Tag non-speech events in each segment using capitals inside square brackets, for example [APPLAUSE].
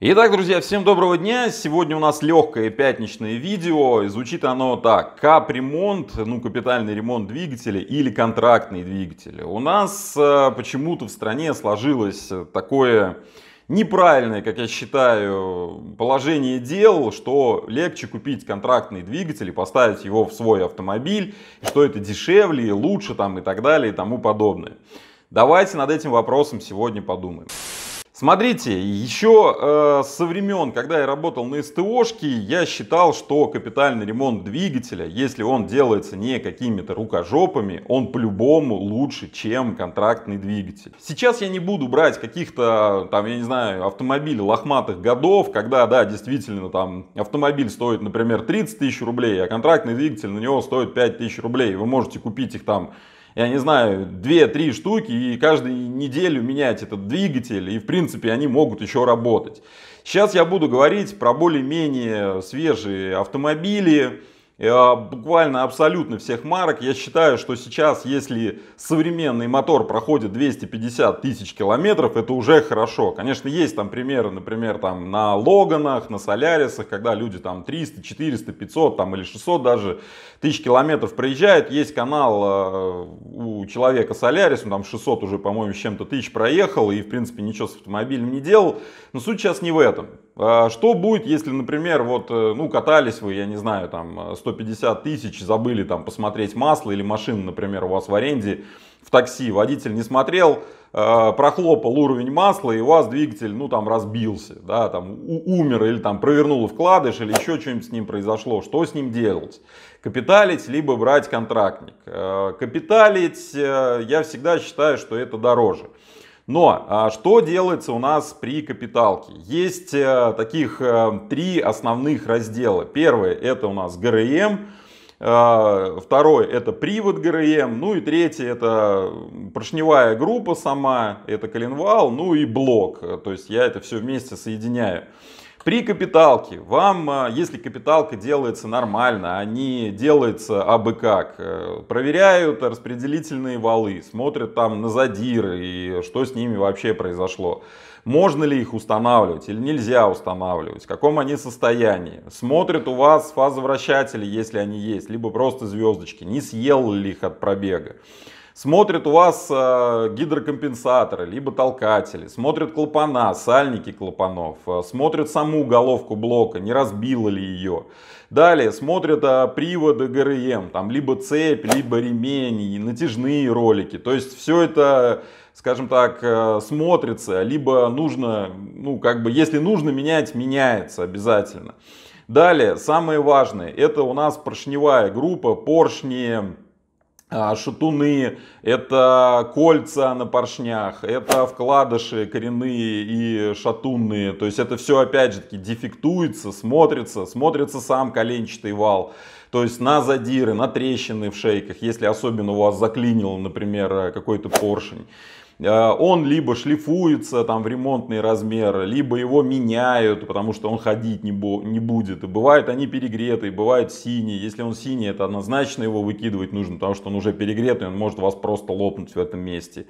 Итак, друзья, всем доброго дня. Сегодня у нас легкое пятничное видео. звучит оно так. Капремонт, ну капитальный ремонт двигателя или контрактный двигатель. У нас э, почему-то в стране сложилось такое неправильное, как я считаю, положение дел, что легче купить контрактный двигатель и поставить его в свой автомобиль, что это дешевле, лучше там и так далее и тому подобное. Давайте над этим вопросом сегодня подумаем. Смотрите, еще э, со времен, когда я работал на СТОшке, я считал, что капитальный ремонт двигателя, если он делается не какими-то рукожопами, он по-любому лучше, чем контрактный двигатель. Сейчас я не буду брать каких-то, там, я не знаю, автомобилей лохматых годов, когда, да, действительно, там, автомобиль стоит, например, 30 тысяч рублей, а контрактный двигатель на него стоит 5 тысяч рублей. Вы можете купить их там я не знаю, 2-3 штуки, и каждую неделю менять этот двигатель, и в принципе они могут еще работать. Сейчас я буду говорить про более-менее свежие автомобили, Э, буквально абсолютно всех марок. Я считаю, что сейчас, если современный мотор проходит 250 тысяч километров, это уже хорошо. Конечно, есть там примеры, например, там на Логанах, на Солярисах, когда люди там 300, 400, 500 там, или 600 даже тысяч километров проезжают. Есть канал э, у человека Солярис, он там 600 уже, по-моему, с чем-то тысяч проехал и, в принципе, ничего с автомобилем не делал. Но суть сейчас не в этом. А что будет, если, например, вот, э, ну, катались вы, я не знаю, там, 150 э, тысяч, забыли там посмотреть масло или машину, например, у вас в аренде в такси, водитель не смотрел, э, прохлопал уровень масла, и у вас двигатель, ну, там, разбился, да, там, умер, или там провернуло вкладыш, или еще что-нибудь с ним произошло, что с ним делать? Капиталить, либо брать контрактник. Капиталить, я всегда считаю, что это дороже. Но а, что делается у нас при капиталке? Есть э, таких э, три основных раздела. Первое это у нас ГРМ. Э, Второе это привод ГРМ, ну и третье это поршневая группа сама, это коленвал, ну и блок. То есть я это все вместе соединяю. При капиталке вам, а, если капиталка делается нормально, а не делается абы как, э, проверяют распределительные валы, смотрят там на задиры и что с ними вообще произошло. Можно ли их устанавливать или нельзя устанавливать, в каком они состоянии. Смотрят у вас фазовращатели, если они есть, либо просто звездочки, не съел ли их от пробега смотрят у вас э, гидрокомпенсаторы, либо толкатели, смотрят клапана, сальники клапанов, э, смотрят саму головку блока, не разбила ли ее. Далее смотрят э, приводы ГРМ, там либо цепь, либо ремень, натяжные ролики. То есть все это скажем так, э, смотрится, либо нужно, ну, как бы, если нужно менять, меняется обязательно. Далее, самое важное, это у нас поршневая группа, поршни, а шатуны, это кольца на поршнях, это вкладыши коренные и шатунные. То есть это все опять же таки дефектуется, смотрится, смотрится сам коленчатый вал. То есть на задиры, на трещины в шейках, если особенно у вас заклинило, например, какой-то поршень. Э, он либо шлифуется там в ремонтные размеры, либо его меняют, потому что он ходить не, бу- не будет. И бывают они перегретые, бывают синие. Если он синий, это однозначно его выкидывать нужно, потому что он уже перегретый, он может вас просто лопнуть в этом месте.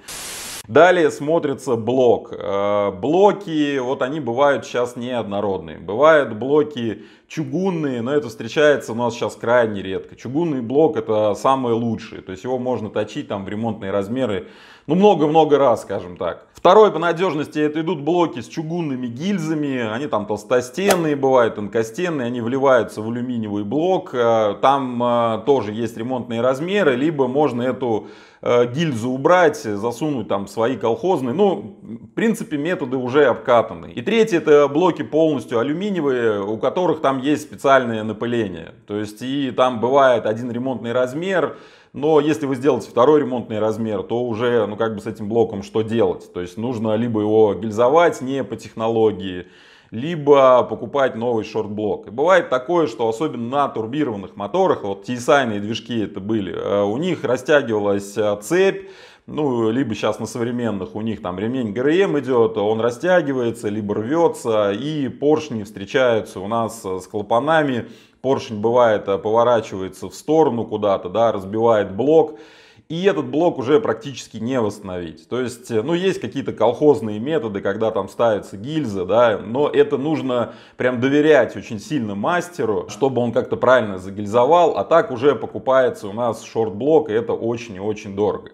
Далее смотрится блок. Э, блоки, вот они бывают сейчас неоднородные. Бывают блоки чугунные, но это встречается у нас сейчас крайне редко. Чугунный блок это самый лучший, то есть его можно точить там в ремонтные размеры, ну много-много раз, скажем так. Второй по надежности это идут блоки с чугунными гильзами, они там толстостенные бывают, тонкостенные, они вливаются в алюминиевый блок, э, там э, тоже есть ремонтные размеры, либо можно эту э, гильзу убрать, засунуть там свои колхозные. Ну, в принципе, методы уже обкатаны. И третий это блоки полностью алюминиевые, у которых там есть специальное напыление. То есть, и там бывает один ремонтный размер, но если вы сделаете второй ремонтный размер, то уже, ну как бы с этим блоком что делать? То есть нужно либо его гильзовать не по технологии, либо покупать новый шорт-блок. И бывает такое, что особенно на турбированных моторах, вот TSI движки это были, э, у них растягивалась э, цепь, ну, либо сейчас на современных у них там ремень ГРМ идет, он растягивается, либо рвется, и поршни встречаются у нас э, с клапанами поршень бывает э, поворачивается в сторону куда-то, да, разбивает блок. И этот блок уже практически не восстановить. То есть, э, ну, есть какие-то колхозные методы, когда там ставится гильза, да, но это нужно прям доверять очень сильно мастеру, чтобы он как-то правильно загильзовал, а так уже покупается у нас шорт-блок, и это очень и очень дорого.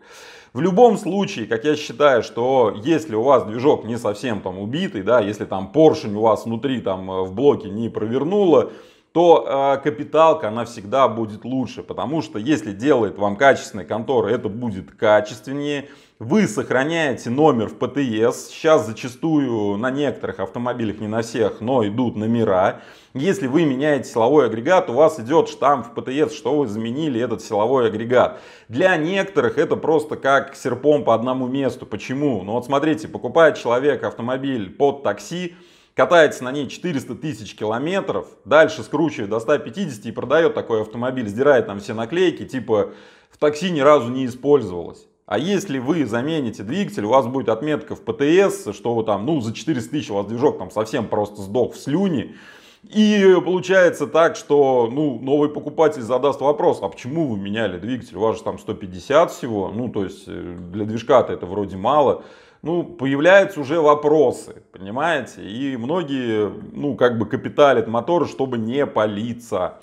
В любом случае, как я считаю, что если у вас движок не совсем там убитый, да, если там поршень у вас внутри там э, в блоке не провернуло, то э, капиталка, она всегда будет лучше, потому что если делает вам качественная контора, это будет качественнее, вы сохраняете номер в ПТС. Сейчас зачастую на некоторых автомобилях, не на всех, но идут номера. Если вы меняете силовой агрегат, у вас идет штамп в ПТС, что вы заменили этот силовой агрегат. Для некоторых это просто как серпом по одному месту. Почему? Ну вот смотрите, покупает человек автомобиль под такси, катается на ней 400 тысяч километров, дальше скручивает до 150 и продает такой автомобиль, сдирает там все наклейки, типа в такси ни разу не использовалось. А если вы замените двигатель, у вас будет отметка в ПТС, что вы там, ну, за 400 тысяч у вас движок там совсем просто сдох в слюне. И получается так, что ну, новый покупатель задаст вопрос, а почему вы меняли двигатель? У вас же там 150 всего, ну то есть э, для движка-то это вроде мало ну, появляются уже вопросы, понимаете? И многие, ну, как бы капиталят моторы, чтобы не палиться.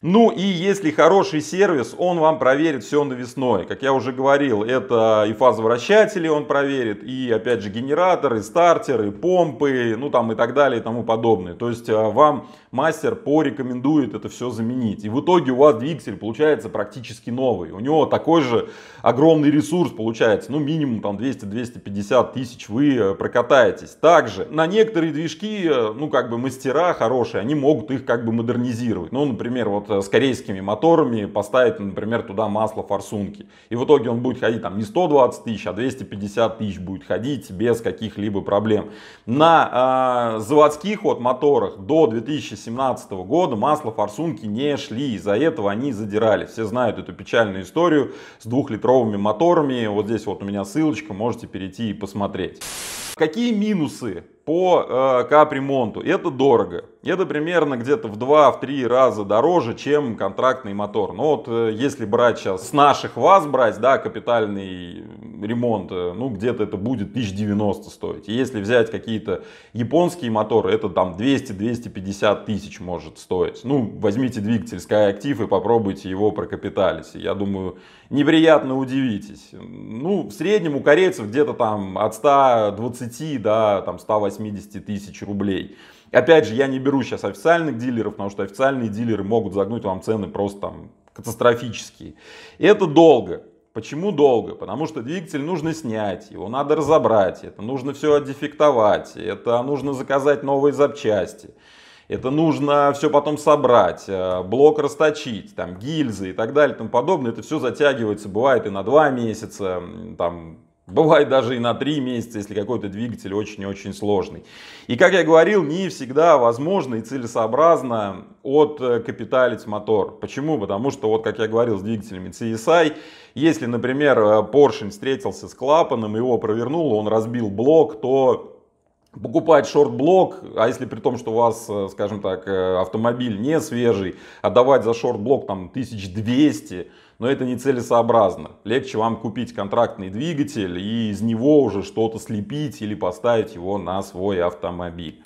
Ну и если хороший сервис, он вам проверит все навесное. Как я уже говорил, это и фазовращатели он проверит, и опять же генераторы, стартеры, помпы, ну там и так далее и тому подобное. То есть а, вам мастер порекомендует это все заменить. И в итоге у вас двигатель получается практически новый. У него такой же огромный ресурс получается, ну минимум там 200-250 тысяч вы э, прокатаетесь. Также на некоторые движки, э, ну как бы мастера хорошие, они могут их как бы модернизировать. Ну, например, вот Э, с корейскими моторами поставить, например, туда масло форсунки. И в итоге он будет ходить там не 120 тысяч, а 250 тысяч будет ходить без каких-либо проблем. На э, заводских вот моторах до 2017 года масло форсунки не шли, из-за этого они задирали. Все знают эту печальную историю с двухлитровыми моторами. Вот здесь вот у меня ссылочка, можете перейти и посмотреть. Какие минусы по э, капремонту? Это дорого. Это примерно где-то в 2-3 раза дороже, чем контрактный мотор. Но ну вот э, если брать сейчас с наших вас брать, да, капитальный ремонт, э, ну где-то это будет 1090 стоить. И если взять какие-то японские моторы, это там 200-250 тысяч может стоить. Ну, возьмите двигатель Skyactiv и попробуйте его прокапиталить. Я думаю, неприятно удивитесь. Ну, в среднем у корейцев где-то там от 120 130 до там, 180 тысяч рублей. Опять же, я не беру сейчас официальных дилеров, потому что официальные дилеры могут загнуть вам цены просто там катастрофические. И это долго. Почему долго? Потому что двигатель нужно снять, его надо разобрать, это нужно все отдефектовать, это нужно заказать новые запчасти. Это нужно все потом собрать, э, блок расточить, там гильзы и так далее и тому подобное. Это все затягивается, бывает и на два месяца, там Бывает даже и на 3 месяца, если какой-то двигатель очень и очень сложный. И, как я говорил, не всегда возможно и целесообразно от э, капиталить мотор. Почему? Потому что, вот как я говорил с двигателями CSI, если, например, поршень э, встретился с клапаном, его провернуло, он разбил блок, то покупать шорт-блок, а если при том, что у вас, э, скажем так, э, автомобиль не свежий, отдавать за шорт-блок там 1200, но это не целесообразно. Легче вам купить контрактный двигатель и из него уже что-то слепить или поставить его на свой автомобиль.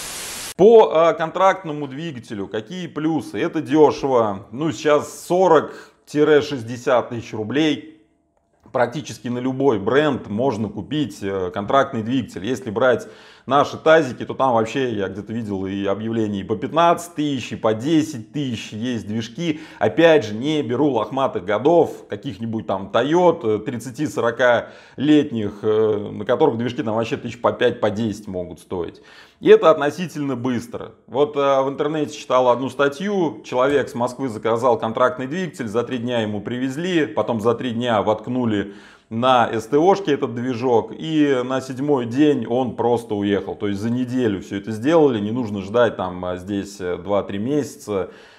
По э, контрактному двигателю какие плюсы? Это дешево. Ну, сейчас 40-60 тысяч рублей практически на любой бренд можно купить э, контрактный двигатель. Если брать наши тазики, то там вообще я где-то видел и объявления и по 15 тысяч, и по 10 тысяч есть движки. Опять же, не беру лохматых годов, каких-нибудь там Toyota 30-40 э, летних, э, на которых движки там вообще тысяч по 5, по 10 могут стоить. И это относительно быстро. Вот э, в интернете читал одну статью, человек с Москвы заказал контрактный двигатель, за три дня ему привезли, потом за три дня воткнули на СТОшке этот движок, и на седьмой день он просто уехал. То есть за неделю все это сделали, не нужно ждать там э, здесь 2-3 э, месяца.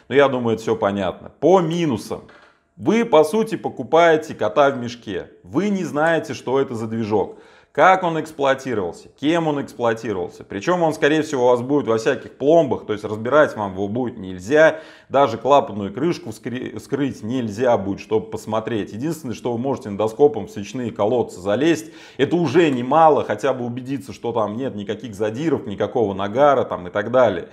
Но ну, я думаю, это все понятно. По минусам. Вы, по сути, покупаете кота в мешке. Вы не знаете, что это за движок как он эксплуатировался, кем он эксплуатировался. Причем он, скорее всего, у вас будет во всяких пломбах, то есть разбирать вам его будет нельзя, даже клапанную крышку вскрыть нельзя будет, чтобы посмотреть. Единственное, что вы можете эндоскопом в свечные колодцы залезть, это уже немало, хотя бы убедиться, что там нет никаких задиров, никакого нагара там и так далее.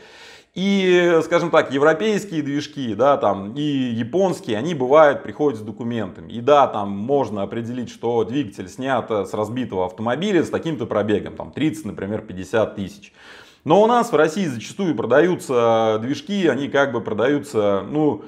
И, скажем так, европейские движки, да, там, и японские, они бывают, приходят с документами. И да, там можно определить, что двигатель снят э, с разбитого автомобиля с таким-то пробегом, там 30, например, 50 тысяч. Но у нас в России зачастую продаются движки, они как бы продаются, ну,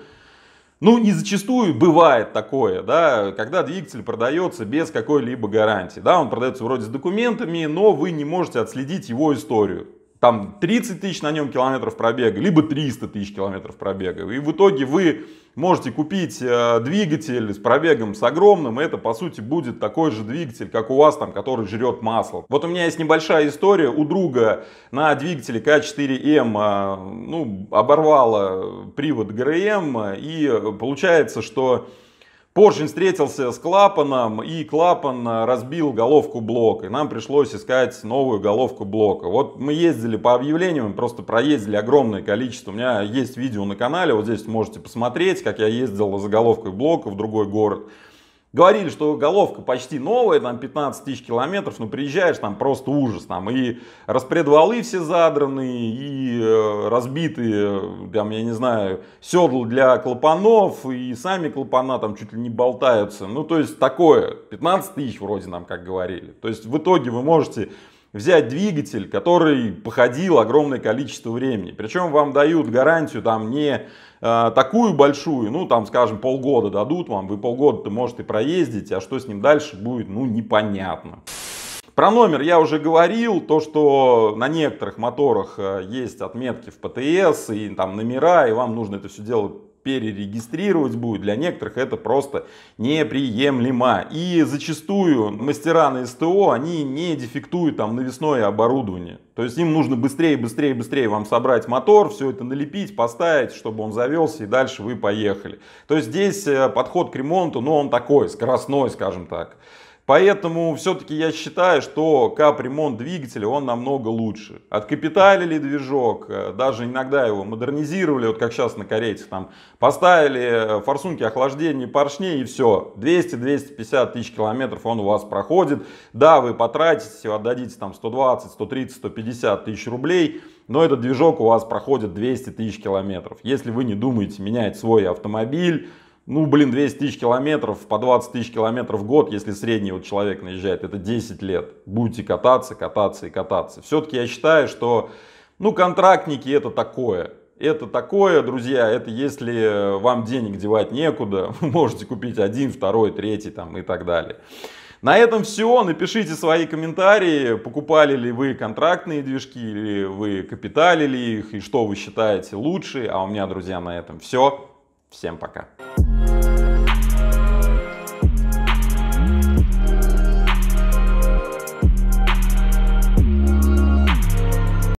ну, не зачастую бывает такое, да, когда двигатель продается без какой-либо гарантии. Да, он продается вроде с документами, но вы не можете отследить его историю там 30 тысяч на нем километров пробега, либо 300 тысяч километров пробега. И в итоге вы можете купить э, двигатель с пробегом с огромным, это по сути будет такой же двигатель, как у вас там, который жрет масло. Вот у меня есть небольшая история, у друга на двигателе К4М э, ну, оборвало привод ГРМ, и получается, что Поршень встретился с клапаном, и клапан э, разбил головку блока. И нам пришлось искать новую головку блока. Вот мы ездили по объявлениям, просто проездили огромное количество. У меня есть видео на канале, вот здесь можете посмотреть, как я ездил за головкой блока в другой город говорили, что головка почти новая, там 15 тысяч километров, но приезжаешь, там просто ужас, там и распредвалы все задраны, и э, разбитые, там, я не знаю, седла для клапанов, и сами клапана там чуть ли не болтаются, ну то есть такое, 15 тысяч вроде нам, как говорили, то есть в итоге вы можете взять двигатель, который походил огромное количество времени. Причем вам дают гарантию там не э, такую большую, ну там, скажем, полгода дадут вам, вы полгода-то, может, и а что с ним дальше будет, ну, непонятно. Про номер я уже говорил, то, что на некоторых моторах э, есть отметки в ПТС и там номера, и вам нужно это все делать перерегистрировать будет. Для некоторых это просто неприемлемо. И зачастую мастера на СТО, они не дефектуют там навесное оборудование. То есть им нужно быстрее, быстрее, быстрее вам собрать мотор, все это налепить, поставить, чтобы он завелся и дальше вы поехали. То есть здесь э, подход к ремонту, ну он такой, скоростной, скажем так. Поэтому все-таки я считаю, что капремонт двигателя, он намного лучше. Откапиталили движок, э, даже иногда его модернизировали, вот как сейчас на корейцах там поставили э, форсунки охлаждения поршней и все. 200-250 тысяч километров он у вас проходит. Да, вы потратите, отдадите там 120, 130, 150 тысяч рублей, но этот движок у вас проходит 200 тысяч километров. Если вы не думаете менять свой автомобиль, ну, блин, 200 тысяч километров, по 20 тысяч километров в год, если средний вот человек наезжает, это 10 лет. Будете кататься, кататься и кататься. Все-таки я считаю, что, ну, контрактники это такое. Это такое, друзья, это если вам денег девать некуда, [LAUGHS] вы можете купить один, второй, третий там и так далее. На этом все. Напишите свои комментарии, покупали ли вы контрактные движки, или вы капиталили их, и что вы считаете лучше. А у меня, друзья, на этом все. Всем пока.